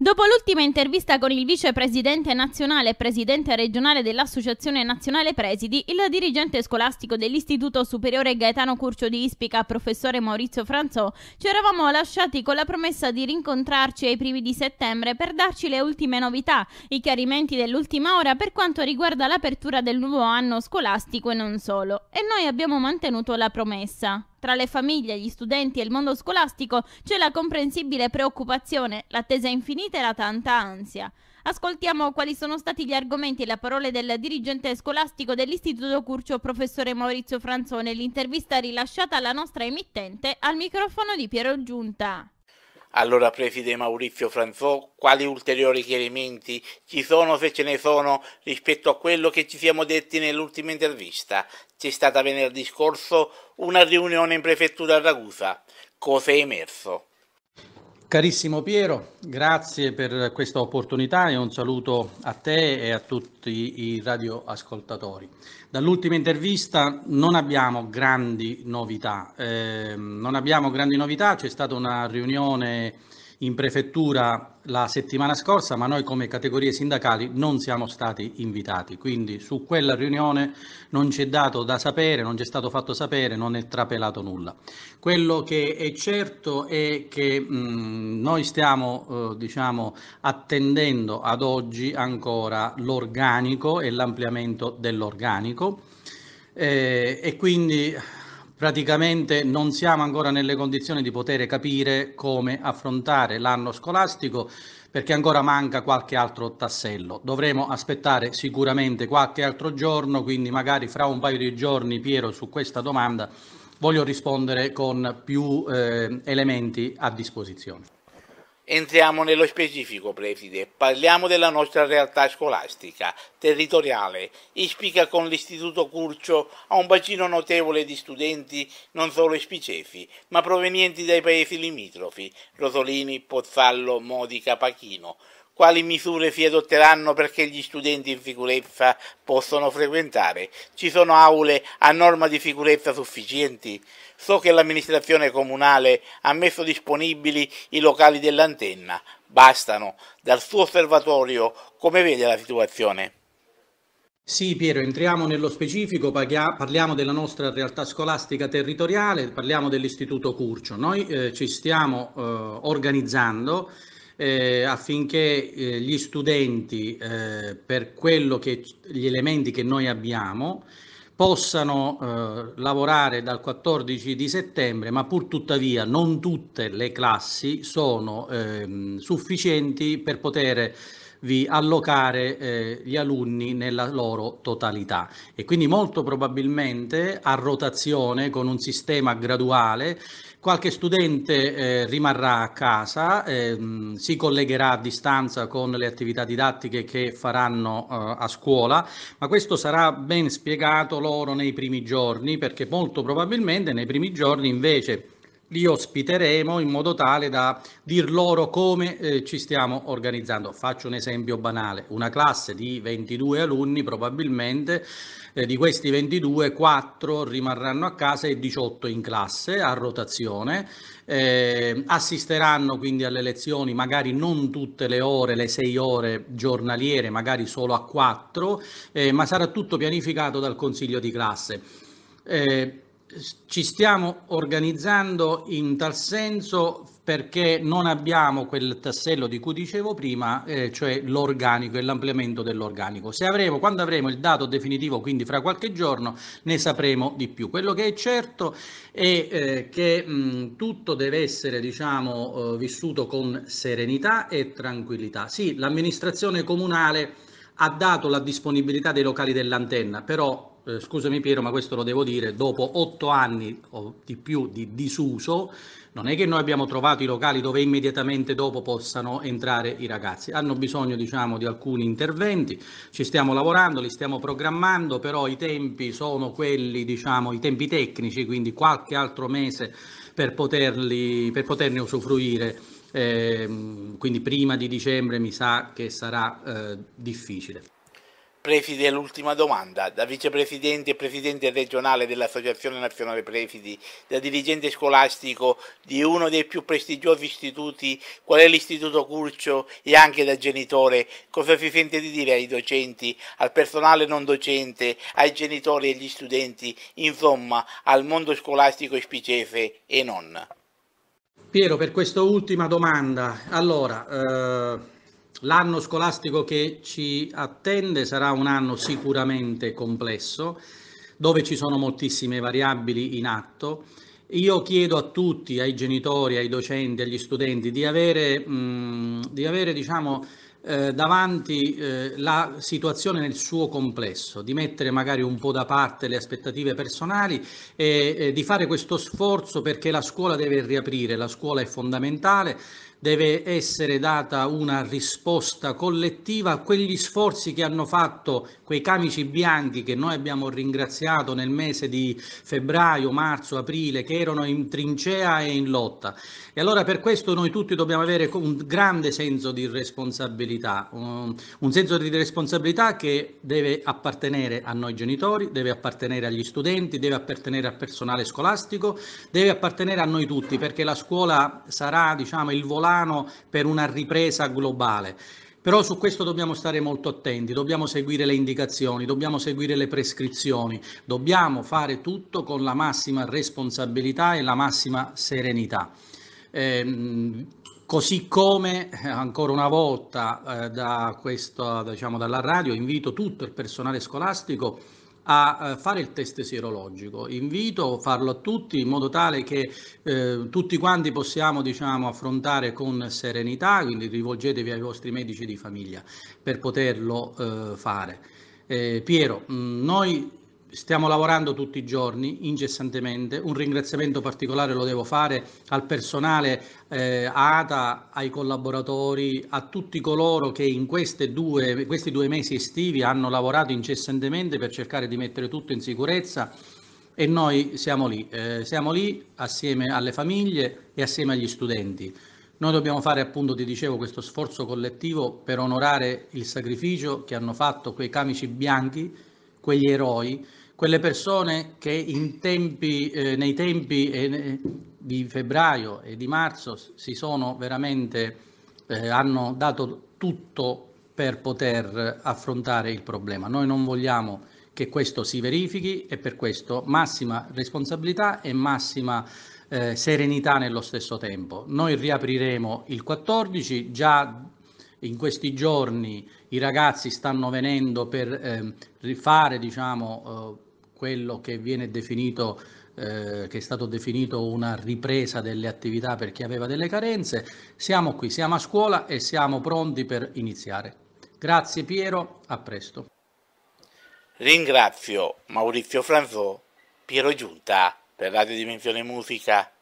Dopo l'ultima intervista con il vicepresidente nazionale e presidente regionale dell'Associazione Nazionale Presidi, il dirigente scolastico dell'Istituto Superiore Gaetano Curcio di Ispica, professore Maurizio Franzò, ci eravamo lasciati con la promessa di rincontrarci ai primi di settembre per darci le ultime novità, i chiarimenti dell'ultima ora per quanto riguarda l'apertura del nuovo anno scolastico e non solo. E noi abbiamo mantenuto la promessa. Tra le famiglie, gli studenti e il mondo scolastico c'è la comprensibile preoccupazione, l'attesa infinita e la tanta ansia. Ascoltiamo quali sono stati gli argomenti e le parole del dirigente scolastico dell'Istituto Curcio, professore Maurizio Franzone, l'intervista rilasciata alla nostra emittente al microfono di Piero Giunta. Allora Preside Maurizio Franzò, quali ulteriori chiarimenti ci sono, se ce ne sono, rispetto a quello che ci siamo detti nell'ultima intervista? C'è stata venerdì scorso una riunione in prefettura a Ragusa. Cosa è emerso? Carissimo Piero, grazie per questa opportunità e un saluto a te e a tutti i radioascoltatori. Dall'ultima intervista non abbiamo grandi novità, eh, non abbiamo grandi novità, c'è stata una riunione in prefettura la settimana scorsa, ma noi come categorie sindacali non siamo stati invitati, quindi su quella riunione non ci è dato da sapere, non ci è stato fatto sapere, non è trapelato nulla. Quello che è certo è che mh, mm, noi stiamo eh, diciamo, attendendo ad oggi ancora l'organico e l'ampliamento dell'organico eh, e quindi praticamente non siamo ancora nelle condizioni di poter capire come affrontare l'anno scolastico perché ancora manca qualche altro tassello. Dovremo aspettare sicuramente qualche altro giorno, quindi magari fra un paio di giorni, Piero, su questa domanda voglio rispondere con più eh, elementi a disposizione. Entriamo nello specifico, preside. Parliamo della nostra realtà scolastica, territoriale. Ispica con l'Istituto Curcio ha un bacino notevole di studenti non solo ispicefi, ma provenienti dai paesi limitrofi, Rosolini, Pozzallo, Modica, Pachino quali misure si adotteranno perché gli studenti in sicurezza possano frequentare? Ci sono aule a norma di sicurezza sufficienti? So che l'amministrazione comunale ha messo disponibili i locali dell'antenna, bastano dal suo osservatorio come vede la situazione? Sì Piero, entriamo nello specifico, parliamo della nostra realtà scolastica territoriale, parliamo dell'Istituto Curcio. Noi eh, ci stiamo eh, organizzando eh, affinché eh, gli studenti, eh, per quello che gli elementi che noi abbiamo, possano eh, lavorare dal 14 di settembre, ma pur tuttavia non tutte le classi sono ehm, sufficienti per poter di allocare eh, gli alunni nella loro totalità e quindi molto probabilmente a rotazione con un sistema graduale qualche studente eh, rimarrà a casa, ehm, si collegherà a distanza con le attività didattiche che faranno eh, a scuola, ma questo sarà ben spiegato loro nei primi giorni perché molto probabilmente nei primi giorni invece li ospiteremo in modo tale da dir loro come eh, ci stiamo organizzando. Faccio un esempio banale, una classe di 22 alunni probabilmente, eh, di questi 22 4 rimarranno a casa e 18 in classe a rotazione, eh, assisteranno quindi alle lezioni magari non tutte le ore, le 6 ore giornaliere, magari solo a 4, eh, ma sarà tutto pianificato dal consiglio di classe eh, ci stiamo organizzando in tal senso perché non abbiamo quel tassello di cui dicevo prima, eh, cioè l'organico e l'ampliamento dell'organico. Se avremo, quando avremo il dato definitivo, quindi fra qualche giorno, ne sapremo di più. Quello che è certo è eh, che mh, tutto deve essere diciamo, eh, vissuto con serenità e tranquillità. Sì, l'amministrazione comunale ha dato la disponibilità dei locali dell'antenna, però eh, scusami Piero, ma questo lo devo dire, dopo otto anni o di più di disuso, non è che noi abbiamo trovato i locali dove immediatamente dopo possano entrare i ragazzi, hanno bisogno diciamo, di alcuni interventi, ci stiamo lavorando, li stiamo programmando, però i tempi sono quelli, diciamo, i tempi tecnici, quindi qualche altro mese per, poterli, per poterne usufruire. Eh, quindi prima di dicembre mi sa che sarà eh, difficile. Presidi l'ultima domanda. Da vicepresidente e presidente regionale dell'Associazione Nazionale Presidi, da dirigente scolastico di uno dei più prestigiosi istituti, qual è l'Istituto Curcio, e anche da genitore, cosa si sente di dire ai docenti, al personale non docente, ai genitori e agli studenti, insomma al mondo scolastico ispicese e non? Piero, per questa ultima domanda, allora... Eh... L'anno scolastico che ci attende sarà un anno sicuramente complesso, dove ci sono moltissime variabili in atto. Io chiedo a tutti, ai genitori, ai docenti, agli studenti, di avere, mh, mm, di avere diciamo, eh, davanti eh, la situazione nel suo complesso, di mettere magari un po' da parte le aspettative personali e eh, di fare questo sforzo perché la scuola deve riaprire, la scuola è fondamentale, deve essere data una risposta collettiva a quegli sforzi che hanno fatto quei camici bianchi che noi abbiamo ringraziato nel mese di febbraio, marzo, aprile, che erano in trincea e in lotta. E allora per questo noi tutti dobbiamo avere un grande senso di responsabilità, un senso di responsabilità che deve appartenere a noi genitori, deve appartenere agli studenti, deve appartenere al personale scolastico, deve appartenere a noi tutti, perché la scuola sarà diciamo, il volante piano per una ripresa globale. Però su questo dobbiamo stare molto attenti, dobbiamo seguire le indicazioni, dobbiamo seguire le prescrizioni, dobbiamo fare tutto con la massima responsabilità e la massima serenità. Eh, Così come eh, ancora una volta eh, da questo, diciamo, dalla radio invito tutto il personale scolastico a eh, fare il test sierologico. Invito a farlo a tutti in modo tale che eh, tutti quanti possiamo diciamo, affrontare con serenità, quindi rivolgetevi ai vostri medici di famiglia per poterlo eh, fare. Eh, Piero, mm, noi Stiamo lavorando tutti i giorni incessantemente, un ringraziamento particolare lo devo fare al personale eh, ATA, ai collaboratori, a tutti coloro che in due, questi due mesi estivi hanno lavorato incessantemente per cercare di mettere tutto in sicurezza e noi siamo lì, eh, siamo lì assieme alle famiglie e assieme agli studenti. Noi dobbiamo fare, appunto, ti dicevo, questo sforzo collettivo per onorare il sacrificio che hanno fatto quei camici bianchi quegli eroi, quelle persone che tempi, eh, nei tempi eh, di febbraio e di marzo si sono veramente, eh, hanno dato tutto per poter affrontare il problema. Noi non vogliamo che questo si verifichi e per questo massima responsabilità e massima eh, serenità nello stesso tempo. Noi riapriremo il 14, già in questi giorni i ragazzi stanno venendo per eh, rifare diciamo, eh, quello che viene definito eh, che è stato definito una ripresa delle attività per chi aveva delle carenze. Siamo qui, siamo a scuola e siamo pronti per iniziare. Grazie Piero, a presto. Ringrazio Maurizio Franzò, Piero Giunta per Radio Dimensione Musica.